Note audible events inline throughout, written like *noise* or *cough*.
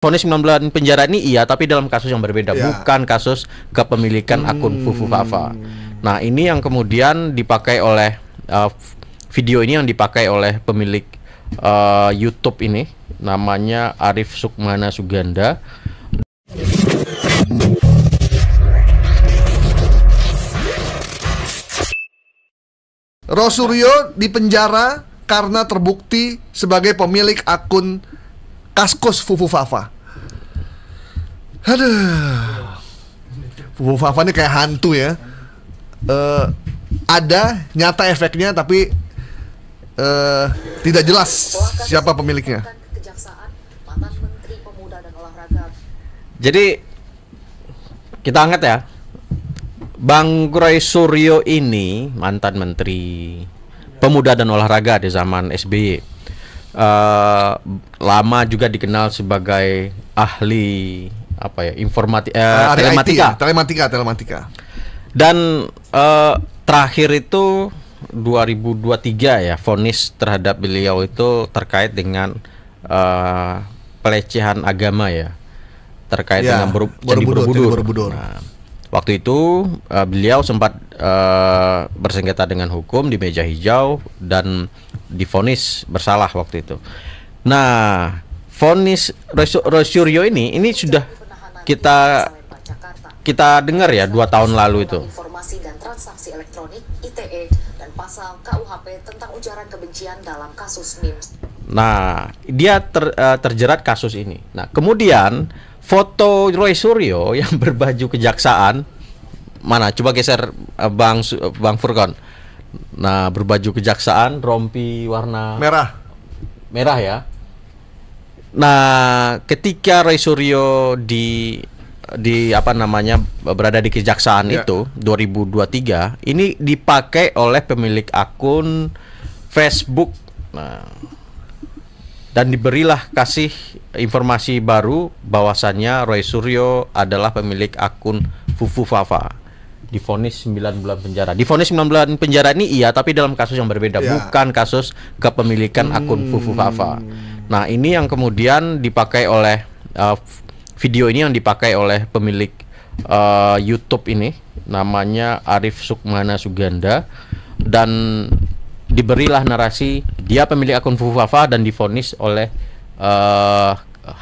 Fonis bulan penjara ini iya, tapi dalam kasus yang berbeda, yeah. bukan kasus kepemilikan hmm. akun Fufu Fafa. Nah, ini yang kemudian dipakai oleh uh, video ini yang dipakai oleh pemilik uh, YouTube ini, namanya Arif Sukmana Suganda. Rosuryo penjara karena terbukti sebagai pemilik akun Kaskus Fufu Fafa. Aduh. Fufu Fafa ini kayak hantu ya. Uh, ada nyata efeknya tapi uh, tidak jelas siapa pemiliknya. Jadi kita angkat ya. Bang Gray Suryo ini mantan menteri pemuda dan olahraga di zaman SBY uh, lama juga dikenal sebagai ahli apa ya informati eh, uh, telematika. IT, ya? telematika telematika dan uh, terakhir itu 2023 ya vonis terhadap beliau itu terkait dengan uh, pelecehan agama ya terkait ya, dengan Borobudur. Candi Borobudur. Borobudur. Nah, Waktu itu uh, beliau sempat uh, bersengketa dengan hukum di meja hijau dan difonis bersalah waktu itu. Nah, fonis Rosyuryo ini ini sudah kita kita dengar ya dua tahun lalu itu. Informasi dan transaksi elektronik ITE dan pasal KUHP tentang ujaran kebencian dalam kasus Nah, dia ter, uh, terjerat kasus ini. Nah, kemudian foto Roy Suryo *laughs* yang berbaju kejaksaan mana coba geser eh, Bang eh, Bang Furkon nah berbaju kejaksaan rompi warna merah merah ya nah ketika Roy Suryo di di apa namanya berada di kejaksaan ya. itu 2023 ini dipakai oleh pemilik akun Facebook nah dan diberilah kasih informasi baru bahwasannya Roy Suryo adalah pemilik akun Fufu Fafa difonis 9 bulan penjara. Difonis 9 bulan penjara ini iya tapi dalam kasus yang berbeda ya. bukan kasus kepemilikan hmm. akun Fufu Fafa. Nah, ini yang kemudian dipakai oleh uh, video ini yang dipakai oleh pemilik uh, YouTube ini namanya Arif Sukmana Suganda dan diberilah narasi dia pemilik akun Fufafa dan difonis oleh uh,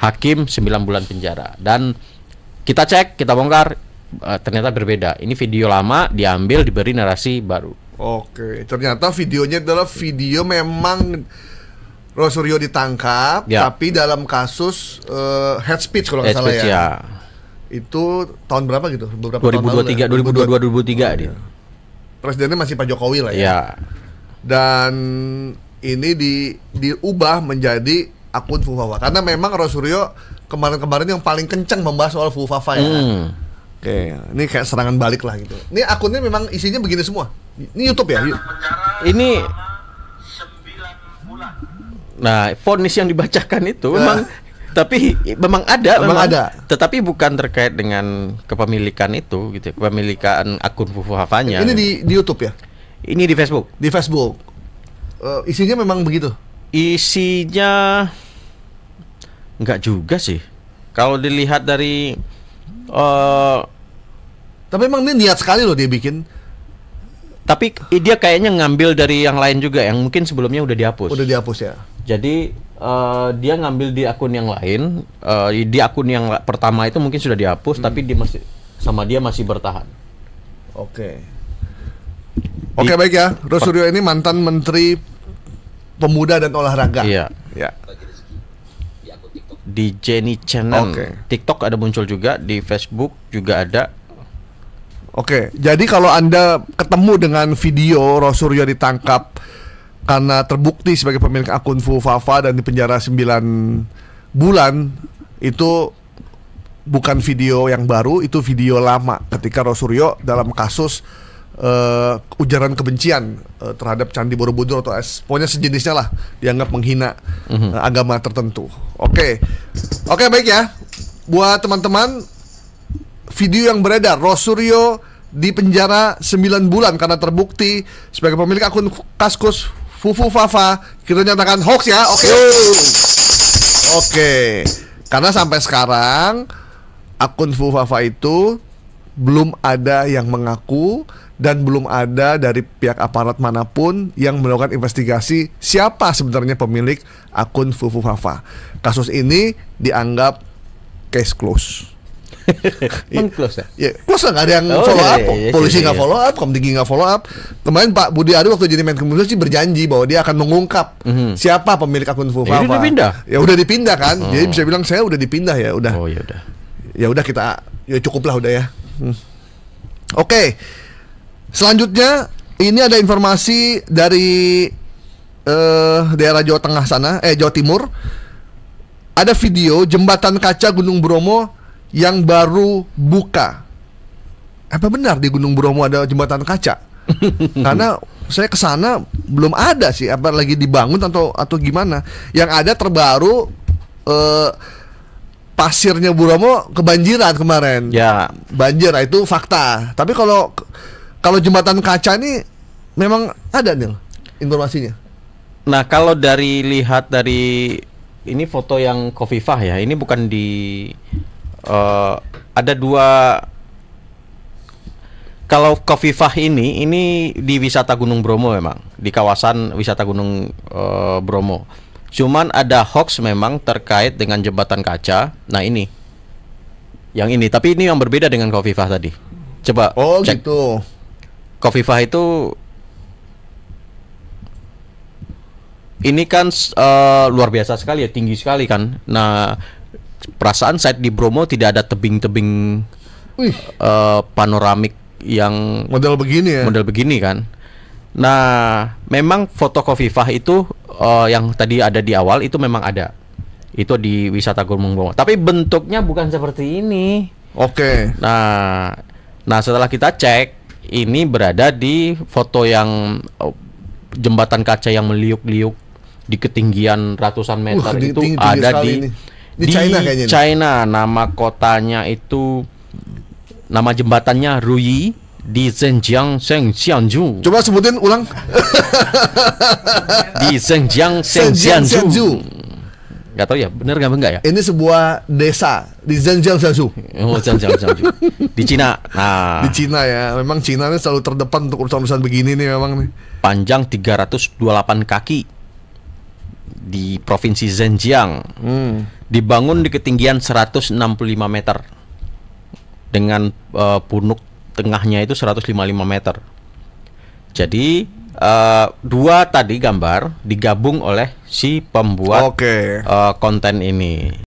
hakim 9 bulan penjara dan kita cek kita bongkar uh, ternyata berbeda ini video lama diambil diberi narasi baru oke ternyata videonya adalah video memang Rosario ditangkap ya. tapi dalam kasus uh, head speech kalau nggak salah speech, ya. ya itu tahun berapa gitu beberapa 2023 tahun lalu, 2022 ya? 2023 dia presidennya masih Pak Jokowi lah ya, ya dan ini di diubah menjadi akun Fufafa karena memang Rosuryo kemarin-kemarin yang paling kencang membahas soal Fufafa ya. Hmm. Oke, okay. ini kayak serangan balik lah gitu. Ini akunnya memang isinya begini semua. Ini YouTube ya. Ini Nah, fonis yang dibacakan itu nah. memang tapi memang ada memang, memang ada. Tetapi bukan terkait dengan kepemilikan itu gitu, ya, kepemilikan akun Fufafanya. Ini di di YouTube ya. Ini di Facebook. Di Facebook. Uh, isinya memang begitu. Isinya nggak juga sih. Kalau dilihat dari uh, tapi memang ini niat sekali loh dia bikin. Tapi dia kayaknya ngambil dari yang lain juga yang mungkin sebelumnya udah dihapus. Udah dihapus ya. Jadi uh, dia ngambil di akun yang lain, uh, di akun yang pertama itu mungkin sudah dihapus, hmm. tapi dia masih sama dia masih bertahan. Oke. Okay. Oke baik ya, Rosuryo ini mantan Menteri Pemuda dan Olahraga. Iya. Ya. Di Jenny Channel. Okay. TikTok ada muncul juga, di Facebook juga ada. Oke, jadi kalau Anda ketemu dengan video Rosuryo ditangkap karena terbukti sebagai pemilik akun Fufafa dan di penjara 9 bulan, itu bukan video yang baru, itu video lama ketika Rosuryo dalam kasus uh, ujaran kebencian uh, terhadap Candi Borobudur atau es, pokoknya sejenisnya lah dianggap menghina mm-hmm. uh, agama tertentu. Oke, okay. oke okay, baik ya. Buat teman-teman, video yang beredar Rosurio di penjara 9 bulan karena terbukti sebagai pemilik akun Kaskus Fufu Fafa kita nyatakan hoax ya. Oke. Okay. Oke. Okay. Karena sampai sekarang akun Fufu Fafa itu belum ada yang mengaku dan belum ada dari pihak aparat manapun yang melakukan investigasi siapa sebenarnya pemilik akun Fufu Fafa. Kasus ini dianggap case close. *laughs* Men close ya? Iya, close lah, gak ada yang oh, iya, follow iya, up iya, iya, iya Polisi nggak iya, follow up, Komdigi nggak follow up Kemarin Pak Budi Ari waktu jadi Menkominfo sih berjanji bahwa dia akan mengungkap mm -hmm. Siapa pemilik akun Fufafa Ya udah dipindah Ya udah dipindah kan Hmm. Jadi bisa bilang saya udah dipindah ya udah Oh ya udah Ya udah kita, ya cukuplah udah ya hmm. Oke okay. Selanjutnya ini ada informasi dari uh, daerah Jawa Tengah sana, eh Jawa Timur. Ada video jembatan kaca Gunung Bromo yang baru buka. Apa benar di Gunung Bromo ada jembatan kaca? *laughs* Karena saya ke sana belum ada sih, apa lagi dibangun atau atau gimana. Yang ada terbaru uh, pasirnya Bromo kebanjiran kemarin. Ya, banjir nah, itu fakta. Tapi kalau kalau jembatan kaca ini memang ada nih informasinya. Nah, kalau dari lihat dari ini foto yang Kofifah ya, ini bukan di uh, ada dua kalau Kofifah ini ini di wisata Gunung Bromo memang di kawasan wisata Gunung uh, Bromo. Cuman ada hoax memang terkait dengan jembatan kaca. Nah ini, yang ini. Tapi ini yang berbeda dengan Kofifah tadi. Coba. Oh cek. gitu. Kofifah itu ini kan uh, luar biasa sekali ya, tinggi sekali kan. Nah, perasaan saya di Bromo tidak ada tebing-tebing uh, panoramik yang model begini ya. Model begini kan. Nah, memang foto Kofifah itu uh, yang tadi ada di awal itu memang ada. Itu di wisata Gunung Bromo. Tapi bentuknya bukan seperti ini. Oke. Okay. Nah, nah setelah kita cek ini berada di foto yang oh, jembatan kaca yang meliuk-liuk di ketinggian ratusan meter uh, itu tinggi, tinggi ada di ini. di, di China, kayaknya China nama kotanya itu nama jembatannya Ruyi di Zhenjiang Xianju. Coba sebutin ulang. di Zhenjiang Xianju. Gak tahu ya benar gak enggak ya ini sebuah desa di Zhenjiang Jiangsu oh Zhenjiang Jiangsu di Cina nah di Cina ya memang Cina ini selalu terdepan untuk urusan-urusan begini nih memang nih panjang 328 kaki di provinsi Zhenjiang hmm. dibangun di ketinggian 165 meter dengan uh, punuk tengahnya itu 155 meter jadi Eh, dua tadi gambar digabung oleh si pembuat okay. uh, eh, konten ini.